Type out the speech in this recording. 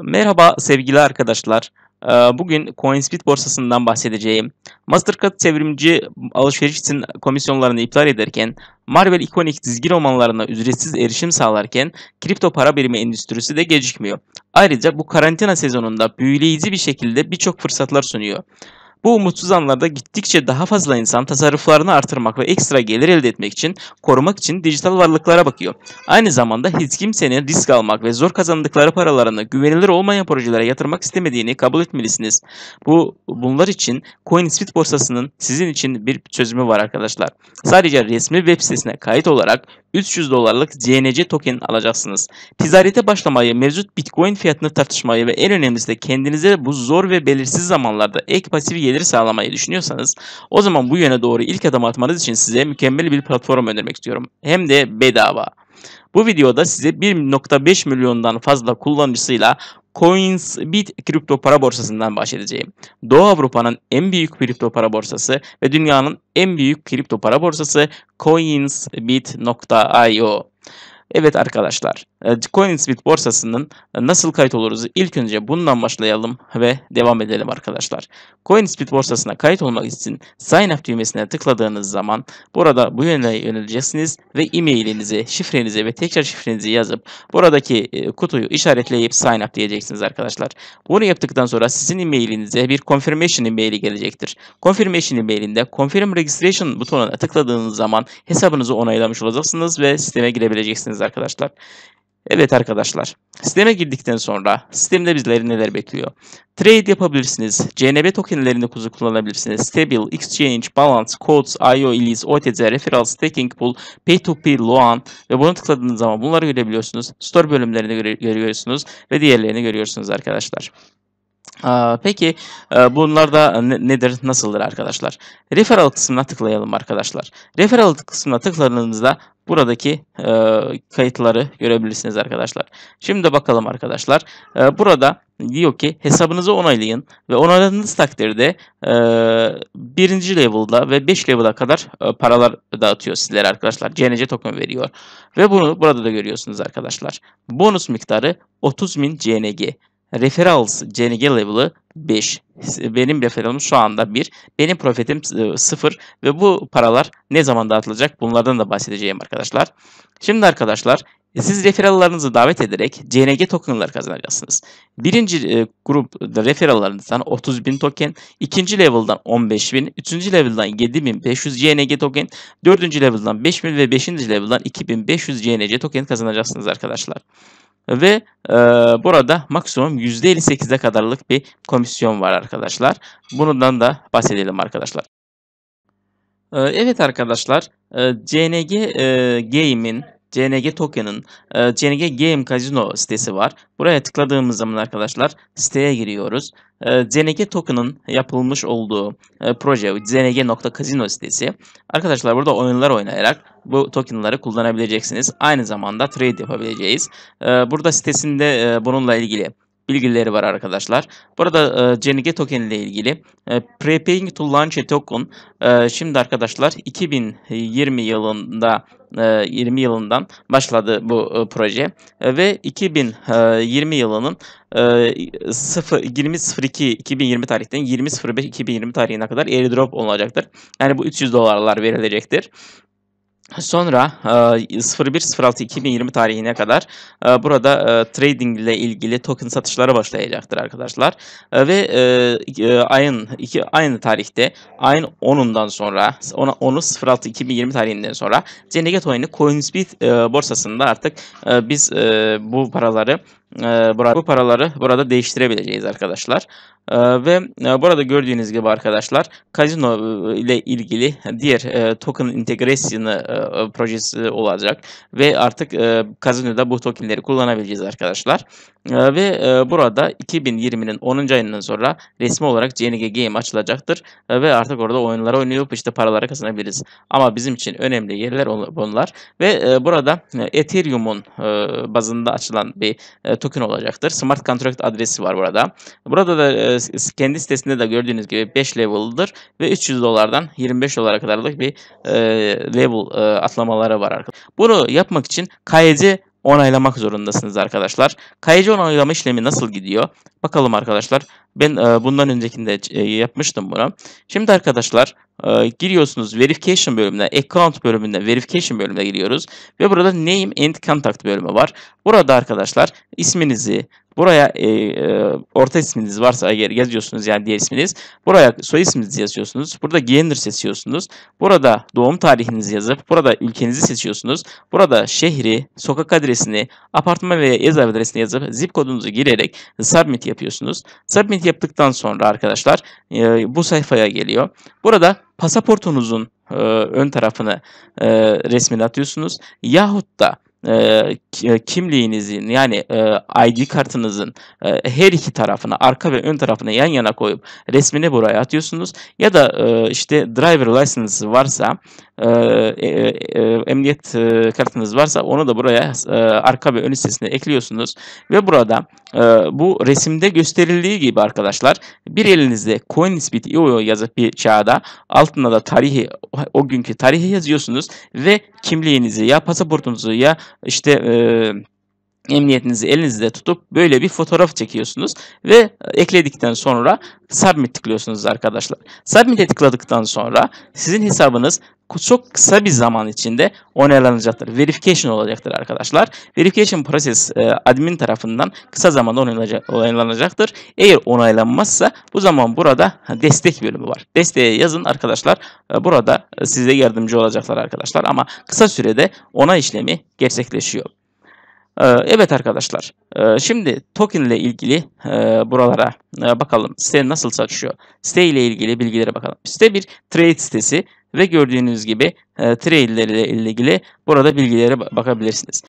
Merhaba sevgili arkadaşlar. Ee, bugün CoinSpeed borsasından bahsedeceğim. Mastercard çevrimci alışveriş için komisyonlarını iptal ederken, Marvel ikonik dizgi romanlarına ücretsiz erişim sağlarken kripto para birimi endüstrisi de gecikmiyor. Ayrıca bu karantina sezonunda büyüleyici bir şekilde birçok fırsatlar sunuyor. Bu umutsuz anlarda gittikçe daha fazla insan tasarruflarını artırmak ve ekstra gelir elde etmek için korumak için dijital varlıklara bakıyor. Aynı zamanda hiç kimsenin risk almak ve zor kazandıkları paralarını güvenilir olmayan projelere yatırmak istemediğini kabul etmelisiniz. Bu bunlar için CoinSuite borsasının sizin için bir çözümü var arkadaşlar. Sadece resmi web sitesine kayıt olarak 300 dolarlık CNC token alacaksınız. Ticarete başlamayı, mevcut Bitcoin fiyatını tartışmayı ve en önemlisi de kendinize bu zor ve belirsiz zamanlarda ek pasif gelir gelir sağlamayı düşünüyorsanız o zaman bu yöne doğru ilk adım atmanız için size mükemmel bir platform önermek istiyorum. Hem de bedava. Bu videoda size 1.5 milyondan fazla kullanıcısıyla Coinsbit kripto para borsasından bahsedeceğim. Doğu Avrupa'nın en büyük kripto para borsası ve dünyanın en büyük kripto para borsası Coinsbit.io. Evet arkadaşlar, e, CoinSuite borsasının e, nasıl kayıt oluruz? İlk önce bundan başlayalım ve devam edelim arkadaşlar. CoinSuite borsasına kayıt olmak için sign up düğmesine tıkladığınız zaman burada bu yöne yöneleceksiniz ve e-mailinizi, şifrenizi ve tekrar şifrenizi yazıp buradaki e, kutuyu işaretleyip sign up diyeceksiniz arkadaşlar. Bunu yaptıktan sonra sizin e-mailinize bir confirmation e-maili gelecektir. Confirmation e-mailinde confirm registration butonuna tıkladığınız zaman hesabınızı onaylamış olacaksınız ve sisteme girebileceksiniz arkadaşlar. Evet arkadaşlar, sisteme girdikten sonra sistemde bizleri neler bekliyor? Trade yapabilirsiniz, CNB tokenlerini kuzu kullanabilirsiniz, Stable, Exchange, Balance, Codes, IO, Elise, OTC, Referral, Staking Pool, P2P, Loan ve bunu tıkladığınız zaman bunları görebiliyorsunuz. Store bölümlerini görüyorsunuz ve diğerlerini görüyorsunuz arkadaşlar. Peki e, bunlar da nedir, nasıldır arkadaşlar? Referral kısmına tıklayalım arkadaşlar. Referral kısmına tıkladığınızda buradaki e, kayıtları görebilirsiniz arkadaşlar. Şimdi bakalım arkadaşlar. E, burada diyor ki hesabınızı onaylayın ve onayladığınız takdirde birinci level'da ve 5 level'a kadar paralar dağıtıyor sizlere arkadaşlar. CNC token veriyor. Ve bunu burada da görüyorsunuz arkadaşlar. Bonus miktarı 30.000 CNG. Referrals CNG level'ı 5. Benim referanım şu anda 1. Benim profetim 0 e, ve bu paralar ne zaman dağıtılacak bunlardan da bahsedeceğim arkadaşlar. Şimdi arkadaşlar siz referallarınızı davet ederek CNG tokenlar kazanacaksınız. Birinci e, grup referallarınızdan 30.000 token, ikinci level'dan 15.000, üçüncü level'dan 7.500 CNG token, dördüncü level'dan 5.000 ve beşinci level'dan 2.500 CNG token kazanacaksınız arkadaşlar ve e, burada maksimum %58'e kadarlık bir komisyon var arkadaşlar. Bundan da bahsedelim arkadaşlar. E, evet arkadaşlar e, CNG e, Game'in CNG Tokyo'nun e, CNG Game Casino sitesi var. Buraya tıkladığımız zaman arkadaşlar siteye giriyoruz. E, CNG Tokyo'nun yapılmış olduğu e, proje CNG.casino sitesi. Arkadaşlar burada oyunlar oynayarak bu tokenları kullanabileceksiniz. Aynı zamanda trade yapabileceğiz. E, burada sitesinde e, bununla ilgili bilgileri var arkadaşlar. Burada e, CNG token ile ilgili e, preparing to launch a token e, şimdi arkadaşlar 2020 yılında 20 e, yılından başladı bu e, proje e, ve 2020 yılının 20.02-2020 tarihten 20.05-2020 tarihine kadar airdrop olacaktır. Yani bu 300 dolarlar verilecektir. Sonra 01.06.2020 e, tarihine kadar e, burada e, trading ile ilgili token satışlara başlayacaktır arkadaşlar. Ve ayın aynı tarihte ayın 10'undan sonra 10'u 06.2020 tarihinden sonra Cennet oyunu Coinsbit borsasında artık biz bu paraları e, bu paraları burada değiştirebileceğiz arkadaşlar. Ee, ve e, burada gördüğünüz gibi arkadaşlar kazino e, ile ilgili diğer e, token integration projesi olacak ve artık e, kazinoda bu tokenleri kullanabileceğiz arkadaşlar. Ee, ve e, burada 2020'nin 10. ayından sonra resmi olarak CNG Game açılacaktır. Ee, ve artık orada oyunlara oynayıp işte paralara kazanabiliriz. Ama bizim için önemli yerler bunlar. Ve e, burada e, Ethereum'un bazında açılan bir token olacaktır. Smart Contract adresi var burada. Burada da kendi sitesinde de gördüğünüz gibi 5 level'dır. Ve 300 dolardan 25 dolara kadarlık bir level atlamaları var. Bunu yapmak için KYC onaylamak zorundasınız arkadaşlar. Kayıcı onaylama işlemi nasıl gidiyor? Bakalım arkadaşlar. Ben e, bundan öncekinde e, yapmıştım bunu. Şimdi arkadaşlar e, giriyorsunuz verification bölümüne, account bölümüne, verification bölümüne giriyoruz. Ve burada name and contact bölümü var. Burada arkadaşlar isminizi, Buraya e, e, orta isminiz varsa eğer yazıyorsunuz yani diğer isminiz. Buraya soy isminizi yazıyorsunuz. Burada gender seçiyorsunuz. Burada doğum tarihinizi yazıp burada ülkenizi seçiyorsunuz. Burada şehri, sokak adresini, apartman veya ev adresini yazıp zip kodunuzu girerek submit yapıyorsunuz. Submit yaptıktan sonra arkadaşlar e, bu sayfaya geliyor. Burada pasaportunuzun e, ön tarafını e, resmini atıyorsunuz. Yahut da e, e, kimliğinizin yani e, ID kartınızın e, her iki tarafını arka ve ön tarafını yan yana koyup resmini buraya atıyorsunuz ya da e, işte driver license varsa ee, e, e, emniyet e, kartınız varsa onu da buraya e, arka ve ön listesine ekliyorsunuz ve burada e, bu resimde gösterildiği gibi arkadaşlar bir elinizde CoinSpeed.io yazıp bir kağıda altına da tarihi o günkü tarihi yazıyorsunuz ve kimliğinizi ya pasaportunuzu ya işte e, emniyetinizi elinizde tutup böyle bir fotoğraf çekiyorsunuz ve ekledikten sonra submit tıklıyorsunuz arkadaşlar. Submit'e tıkladıktan sonra sizin hesabınız çok kısa bir zaman içinde onaylanacaktır. Verification olacaktır arkadaşlar. Verification proses e, admin tarafından kısa zamanda onaylanacaktır. Eğer onaylanmazsa bu zaman burada destek bölümü var. Desteğe yazın arkadaşlar. E, burada e, size yardımcı olacaklar arkadaşlar ama kısa sürede ona işlemi gerçekleşiyor. Ee, evet arkadaşlar ee, şimdi token ile ilgili e, buralara e, bakalım site nasıl çalışıyor. Site ile ilgili bilgilere bakalım. Site bir trade sitesi ve gördüğünüz gibi e, trade ile ilgili burada bilgilere bakabilirsiniz.